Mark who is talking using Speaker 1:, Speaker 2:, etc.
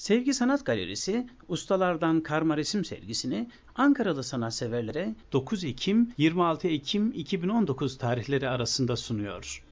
Speaker 1: Sevgi Sanat Galerisi Ustalardan Karma Resim sergisini Ankaralı sanatseverlere 9 Ekim 26 Ekim 2019 tarihleri arasında sunuyor.